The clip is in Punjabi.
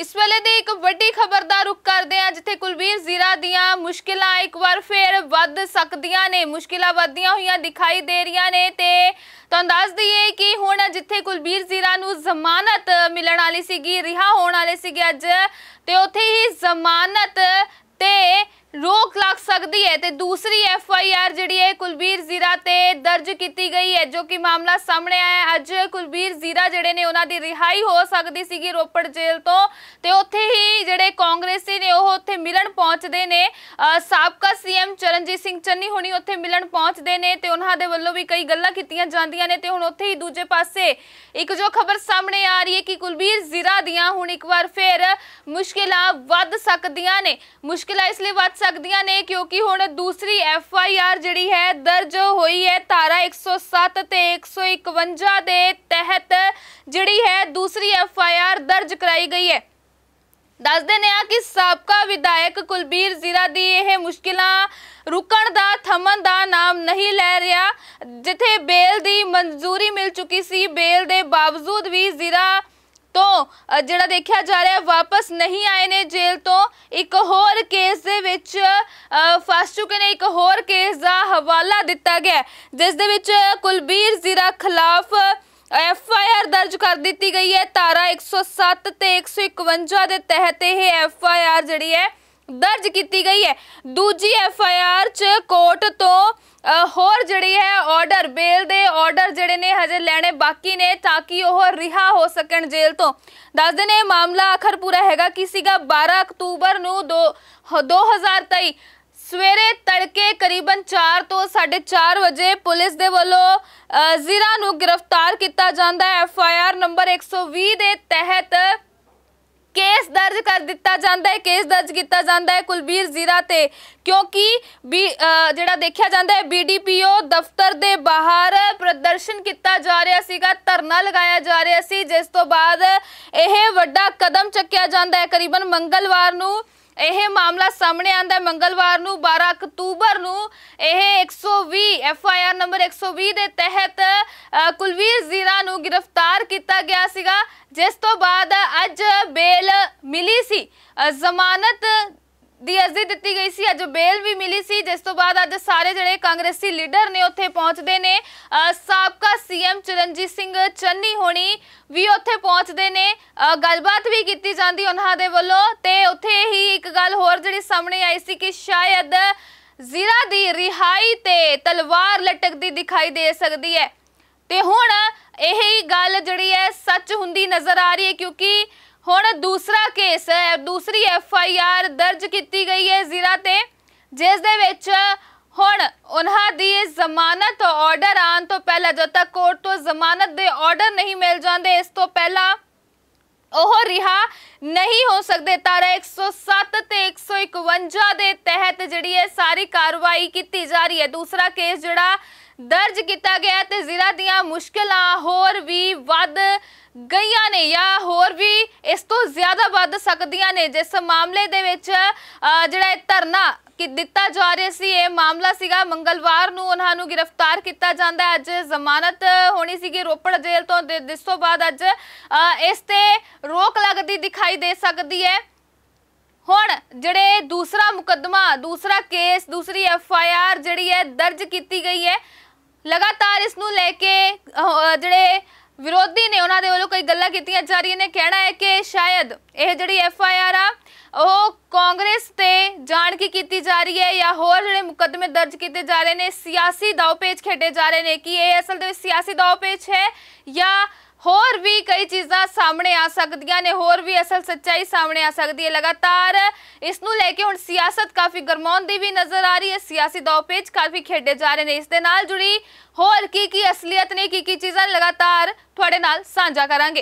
ਇਸ ਵੇਲੇ ਦੀ ਇੱਕ ਵੱਡੀ ਖਬਰ ਦਾ ਰੁਖ ਕਰਦੇ ਆ ਜਿੱਥੇ ਕੁਲਵੀਰ ਜ਼ੀਰਾ ਦੀਆਂ ਮੁਸ਼ਕਿਲਾਂ ਇੱਕ ਵਾਰ ਫੇਰ ਵੱਧ ਸਕਦੀਆਂ ਨੇ ਮੁਸ਼ਕਿਲਾਂ ਵੱਧਦੀਆਂ ਹੋਈਆਂ ਦਿਖਾਈ ਦੇ ਰਹੀਆਂ ਨੇ ਤੇ ਤੁਹਾਨੂੰ ਦੱਸ ਦਈਏ ਕਿ ਹੁਣ ਜਿੱਥੇ ਕੁਲਵੀਰ ਜ਼ੀਰਾ ਨੂੰ ਜ਼ਮਾਨਤ ਮਿਲਣ ਵਾਲੀ ਸੀਗੀ ਰਿਹਾ ਹੋਣ ਵਾਲੇ ਸੀਗੇ ਅੱਜ ਤੇ ਉੱਥੇ ਹੀ ਜ਼ਮਾਨਤ ਤੇ ਰੋਕ ਲੱਗ ਸਕਦੀ ਹੈ ਤੇ ਦੂਸਰੀ ਐਫ ਆਈ ਆਰ ਜਿਹੜੀ ਹੈ ਕੁਲਬੀਰ ਜ਼ੀਰਾ ਤੇ ਦਰਜ ਕੀਤੀ ਗਈ ਹੈ ਜੋ ਕਿ ਮਾਮਲਾ ਸਾਹਮਣੇ ਆਇਆ ਹੈ ਅੱਜ ਕੁਲਬੀਰ ਜ਼ੀਰਾ ਜਿਹੜੇ ਨੇ ਉਹਨਾਂ ਦੀ ਰਿਹਾਈ ਹੋ ਸਕਦੀ ਸੀਗੀ ਰੋਪੜ ਜੇਲ੍ਹ ਤੋਂ ਤੇ ਉੱਥੇ ਹੀ ਜਿਹੜੇ ਕਾਂਗਰਸੀ ਨੇ ਉਹ ਉੱਥੇ ਮਿਲਣ ਪਹੁੰਚਦੇ ਨੇ ਸਾਬਕਾ ਸੀਐਮ ਚਰਨਜੀਤ ਸਿੰਘ ਚੰਨੀ ਹੁਣੀ ਉੱਥੇ ਮਿਲਣ ਪਹੁੰਚਦੇ ਨੇ ਤੇ ਉਹਨਾਂ ਦੇ ਵੱਲੋਂ ਵੀ ਕਈ ਗੱਲਾਂ ਕੀਤੀਆਂ ਜਾਂਦੀਆਂ ਨੇ ਤੇ ਹੁਣ ਉੱਥੇ ਹੀ ਦੂਜੇ ਪਾਸੇ ਇੱਕ ਜੋ ਖਬਰ ਸਾਹਮਣੇ ਆ ਰਹੀ ਹੈ ਕਿ ਕੁਲਬੀਰ ਜ਼ੀਰਾ ਦੀਆਂ ਹੁਣ ਇੱਕ ਵਾਰ ਫੇਰ ਮੁਸ਼ਕਿਲਾਂ ਵੱਧ ਸਕਦੀਆਂ ਨੇ ਮੁਸ਼ਕਿਲਾਂ ਇਸ ਲਈ ਵੱਧ ਸਕਦੀਆਂ ਨੇ ਕਿਉਂਕਿ ਹੁਣ ਦੂਸਰੀ ਐਫ ਆਈ ਆਰ ਜਿਹੜੀ ਹੈ ਦਰਜ ਹੋਈ ਹੈ ਧਾਰਾ 107 ਤੇ 151 ਦੇ ਤਹਿਤ ਜਿਹੜੀ ਹੈ ਦੂਸਰੀ ਐਫ ਆਈ ਆਰ ਦਰਜ ਕਰਾਈ ਗਈ ਹੈ ਦੱਸਦੇ ਨੇ ਆ ਕਿ ਸਾਬਕਾ ਵਿਧਾਇਕ ਕੁਲਬੀਰ ਜ਼ੀਰਾ ਦੀ ਇਹ ਮੁਸ਼ਕਿਲਾਂ ਰੁਕਣ ਦਾ ਥਮਨ ਦਾ ਨਾਮ ਨਹੀਂ ਲੈ ਰਿਹਾ ਜਿੱਥੇ ਬੇਲ ਦੀ ਮਨਜ਼ੂਰੀ ਮਿਲ ਚੁੱਕੀ ਸੀ ਬੇਲ ਦੇ ਬਾਵਜੂਦ ਵੀ ਜ਼ੀਰਾ ਤੋਂ ਜਿਹੜਾ ਦੇਖਿਆ ਜਾ ਰਿਹਾ ਵਾਪਸ ਨਹੀਂ ਆਏ ਨੇ ਜੇਲ੍ਹ ਤੋਂ ਇੱਕ ਹੋਰ ਕੇਸ ਦੇ ਵਿੱਚ ਫਸ ਚੁੱਕੇ ਨੇ ਇੱਕ ਹੋਰ ਕੇਸ ਦਾ ਹਵਾਲਾ ਦਿੱਤਾ ਗਿਆ ਜਿਸ ਦੇ ਵਿੱਚ ਕੁਲਬੀਰ ਜ਼ੀਰਾ ਖਿਲਾਫ ਐਫ ਆਈ ਆਰ ਦਰਜ ਕਰ ਦਿੱਤੀ ਗਈ ਹੈ ਧਾਰਾ 107 ਤੇ 151 ਦੇ ਤਹਿਤ ਇਹ ਐਫ ਆਈ ਆਰ ਜਿਹੜੀ ਹੈ ਦਰਜ ਕੀਤੀ ਗਈ ਹੈ ਦੂਜੀ ਐਫ ਆਈ ਆਰ ਚ ਕੋਰਟ ਤੋਂ ਹੋਰ ਜਿਹੜੀ ਹੈ ਆਰਡਰ ਬੇਲ ਦੇ ਆਰਡਰ ਜਿਹੜੇ ਨੇ ਹਜੇ ਲੈਣੇ ਬਾਕੀ ਨੇ ਤਾਂ ਕਿ ਉਹ ਰਿਹਾ ਹੋ ਸਕਣ ਜੇਲ੍ਹ ਤੋਂ ਦੱਸਦੇ ਨੇ ਮਾਮਲਾ ਆਖਰ ਪੂਰਾ ਹੈਗਾ ਕਿ ਸੀਗਾ 12 ਅਕਤੂਬਰ ਨੂੰ 2023 ਸਵੇਰੇ ਤੜਕੇ ਕਰੀਬਨ 4 ਤੋਂ 4:30 ਵਜੇ ਪੁਲਿਸ ਦੇ ਵੱਲੋਂ ਜ਼ੀਰਾ ਨੂੰ ਗ੍ਰਿਫਤਾਰ ਕੀਤਾ ਜਾਂਦਾ ਹੈ ਐਫ ਆਈ ਆਰ ਨੰਬਰ 120 ਦੇ ਤਹਿਤ ਕੇਸ ਦਰਜ ਕਰ ਦਿੱਤਾ ਜਾਂਦਾ ਹੈ ਕੇਸ ਦਰਜ ਕੀਤਾ ਜਾਂਦਾ ਹੈ ਕੁਲਬੀਰ ਜ਼ੀਰਾ ਤੇ ਕਿਉਂਕਿ ਜਿਹੜਾ ਦੇਖਿਆ ਜਾਂਦਾ ਹੈ ਬੀਡੀਪੀਓ ਦਫ਼ਤਰ ਦੇ ਬਾਹਰ ਪ੍ਰਦਰਸ਼ਨ ਕੀਤਾ ਜਾ ਰਿਹਾ ਸੀਗਾ ਧਰਨਾ ਲਗਾਇਆ ਜਾ ਰਿਹਾ ਸੀ ਜਿਸ ਤੋਂ ਬਾਅਦ ਇਹ ਵੱਡਾ ਕਦਮ ਚੱਕਿਆ ਜਾਂਦਾ ਹੈ ਕਰੀਬਨ ਮੰਗਲਵਾਰ ਨੂੰ ਇਹ ਮਾਮਲਾ ਸਾਹਮਣੇ ਆਂਦਾ ਹੈ ਮੰਗਲਵਾਰ ਨੂੰ 12 ਅਕਤੂਬਰ ਨੂੰ ਇਹ 120 ਐਫ ਆਈ ਆਰ ਨੰਬਰ 120 ਦੇ ਤਹਿਤ ਕੁਲਵੀਰ ਜ਼ੀਰਾ ਨੂੰ ਗ੍ਰਿਫਤਾਰ ਕੀਤਾ ਗਿਆ ਸੀਗਾ ਜਿਸ ਤੋਂ ਬਾਅਦ ਅੱਜ ਬੇਲ ਮਿਲੀ ਸੀ ਜ਼ਮਾਨਤ ਦੀ ਅਰਜ਼ੀ ਦਿੱਤੀ ਗਈ ਸੀ ਅੱਜ ਬੇਲ ਵੀ ਮਿਲੀ ਸੀ ਜਿਸ ਤੋਂ ਬਾਅਦ ਅੱਜ ਸਾਰੇ ਜਿਹੜੇ ਕਾਂਗਰਸੀ ਲੀਡਰ ਨੇ ਉੱਥੇ ਪਹੁੰਚਦੇ ਨੇ ਸਾਬਕਾ ਸੀਐਮ ਚਰਨਜੀਤ ਸਿੰਘ ਚੰਨੀ ਹੋਣੀ ਵੀ ਉੱਥੇ ਪਹੁੰਚਦੇ ਨੇ ਗੱਲਬਾਤ ਵੀ ਕੀਤੀ ਜਾਂਦੀ ਉਹਨਾਂ ਦੇ ਵੱਲੋਂ ਤੇ ਉੱਥੇ ਹੀ ਇੱਕ ਗੱਲ ਹੋਰ ਜਿਹੜੀ ਸਾਹਮਣੇ ਆਈ ਸੀ ਕਿ ਸ਼ਾਇਦ ਜ਼ੀਰਾ ਦੀ ਰਿਹਾਈ ਤੇ ਤਲਵਾਰ ਲਟਕਦੀ ਦਿਖਾਈ ਦੇ ਸਕਦੀ ਹੈ ਤੇ ਹੁਣ ਇਹ ਹੀ ਗੱਲ ਜਿਹੜੀ ਹੈ ਸੱਚ ਹੁੰਦੀ ਨਜ਼ਰ ਆ ਰਹੀ ਹੈ ਕਿਉਂਕਿ ਹੁਣ ਦੂਸਰਾ ਕੇਸ ਹੈ ਦੂਸਰੀ ਐਫ ਆਈ ਆਰ ਦਰਜ ਕੀਤੀ ਗਈ ਹੈ ਜ਼ਿਰਾ ਤੇ ਜਿਸ ਦੇ ਵਿੱਚ ਹੁਣ ਉਹਨਾਂ ਦੀ ਜ਼ਮਾਨਤ ਆਰਡਰ ਆਨ ਤੋਂ ਪਹਿਲਾਂ ਜਦ ਤੱਕ ਕੋਰਟ ਤੋਂ ਜ਼ਮਾਨਤ ਦੇ ਆਰਡਰ ਨਹੀਂ ਮਿਲ ਜਾਂਦੇ ਇਸ ਤੋਂ ਪਹਿਲਾਂ ਉਹ ਰਿਹਾ ਨਹੀਂ ਹੋ ਸਕਦੇ ਤਾਰਾ 107 ਤੇ 151 ਦੇ ਤਹਿਤ ਜਿਹੜੀ ਹੈ ਸਾਰੀ ਕਾਰਵਾਈ ਕੀਤੀ ਜਾ ਰਹੀ ਹੈ ਦੂਸਰਾ ਕੇਸ ਜਿਹੜਾ ਦਰਜ ਕੀਤਾ ਗਿਆ ਤੇ ਜ਼ਿਲ੍ਹਾ ਦੀਆਂ ਮੁਸ਼ਕਲਾਂ ਹੋਰ ਵੀ ਵੱਧ ਗਈਆਂ ਨੇ ਜਾਂ ਹੋਰ ਵੀ ਇਸ ਤੋਂ ਜ਼ਿਆਦਾ ਵੱਧ ਸਕਦੀਆਂ ਨੇ ਜਿਸ ਮਾਮਲੇ ਦੇ ਵਿੱਚ ਜਿਹੜਾ ਇਹ ਧਰਨਾ ਕਿ ਦਿੱਤਾ ਜਾ ਰਿਹਾ ਸੀ ਇਹ ਮਾਮਲਾ ਸੀਗਾ ਮੰਗਲਵਾਰ ਨੂੰ ਉਹਨਾਂ ਨੂੰ ਗ੍ਰਿਫਤਾਰ ਕੀਤਾ ਜਾਂਦਾ ਅੱਜ ਜ਼ਮਾਨਤ ਹੋਣੀ ਸੀਗੀ ਰੋਪੜ ਜੇਲ੍ਹ ਤੋਂ ਜਿਸ ਤੋਂ ਬਾਅਦ ਅੱਜ ਇਸ ਤੇ ਰੋਕ ਲੱਗਦੀ ਦਿਖਾਈ ਦੇ ਸਕਦੀ ਹੈ ਹੁਣ ਜਿਹੜੇ ਦੂਸਰਾ ਮੁਕੱਦਮਾ ਦੂਸਰਾ ਕੇਸ ਦੂਸਰੀ ਐਫ ਆਈ ਆਰ ਜਿਹੜੀ ਹੈ ਦਰਜ ਕੀਤੀ ਗਈ ਹੈ ਲਗਾਤਾਰ ਇਸ ਨੂੰ ਲੈ ਕੇ ਜਿਹੜੇ ਵਿਰੋਧੀ ਨੇ ਉਹਨਾਂ ਦੇ ਵੱਲੋਂ ਕਈ ਗੱਲਾਂ ਕੀਤੀਆਂ ਜਾ ਰਹੀਆਂ ਨੇ ਕਹਿਣਾ ਹੈ ਕਿ ਸ਼ਾਇਦ ਇਹ ਜਿਹੜੀ ਐਫ ਆਈ ਆਰ ਆ ਉਹ ਕਾਂਗਰਸ ਤੇ ਜਾਣ ਕੀ ਕੀਤੀ ਜਾ ਰਹੀ ਹੈ ਜਾਂ ਹੋਰ ਜਿਹੜੇ ਮੁਕੱਦਮੇ ਦਰਜ ਕੀਤੇ ਜਾ ਰਹੇ ਨੇ ਸਿਆਸੀ ਪੇਚ ਖੇਡੇ ਜਾ ਰਹੇ ਨੇ ਕਿ ਇਹ ਅਸਲ ਦੇ ਵਿੱਚ ਸਿਆਸੀ ਪੇਚ ਹੈ ਜਾਂ ਹੋਰ ਵੀ ਕਈ ਚੀਜ਼ਾਂ ਸਾਹਮਣੇ ਆ ਸਕਦੀਆਂ ਨੇ ਹੋਰ ਵੀ ਅਸਲ ਸੱਚਾਈ ਸਾਹਮਣੇ ਆ ਸਕਦੀ ਹੈ ਲਗਾਤਾਰ ਇਸ ਨੂੰ ਲੈ ਕੇ ਹੁਣ ਸਿਆਸਤ ਕਾਫੀ ਗਰਮਾਉਣ ਦੀ ਵੀ ਨਜ਼ਰ ਆ ਰਹੀ ਹੈ ਸਿਆਸੀ ਪੇਚ ਕਾਫੀ ਖੇਡੇ ਜਾ ਰਹੇ ਨੇ ਇਸ ਦੇ ਨਾਲ ਜੁੜੀ ਹੋਰ ਕੀ ਕੀ ਅਸਲੀਅਤ ਨੇ ਕੀ ਕੀ ਚੀਜ਼ਾਂ ਲਗਾਤਾਰ ਤੁਹਾਡੇ ਨਾਲ ਸਾਂਝਾ ਕਰਾਂਗੇ